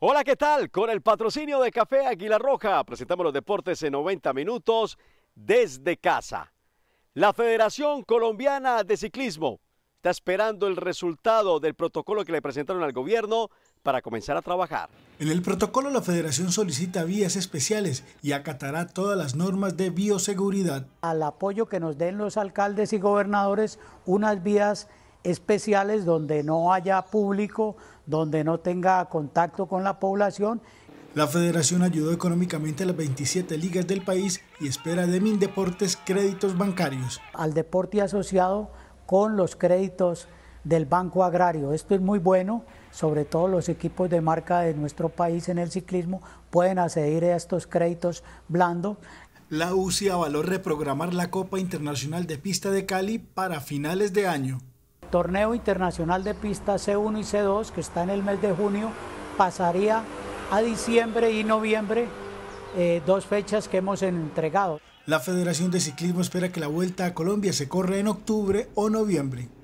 Hola, ¿qué tal? Con el patrocinio de Café Águila Roja presentamos los deportes en 90 minutos desde casa. La Federación Colombiana de Ciclismo está esperando el resultado del protocolo que le presentaron al gobierno para comenzar a trabajar. En el protocolo la federación solicita vías especiales y acatará todas las normas de bioseguridad. Al apoyo que nos den los alcaldes y gobernadores, unas vías especiales donde no haya público, donde no tenga contacto con la población. La federación ayudó económicamente a las 27 ligas del país y espera de mil deportes créditos bancarios. Al deporte asociado con los créditos del Banco Agrario. Esto es muy bueno, sobre todo los equipos de marca de nuestro país en el ciclismo pueden acceder a estos créditos blando. La UCI avaló reprogramar la Copa Internacional de Pista de Cali para finales de año. Torneo Internacional de Pistas C1 y C2, que está en el mes de junio, pasaría a diciembre y noviembre, eh, dos fechas que hemos entregado. La Federación de Ciclismo espera que la Vuelta a Colombia se corra en octubre o noviembre.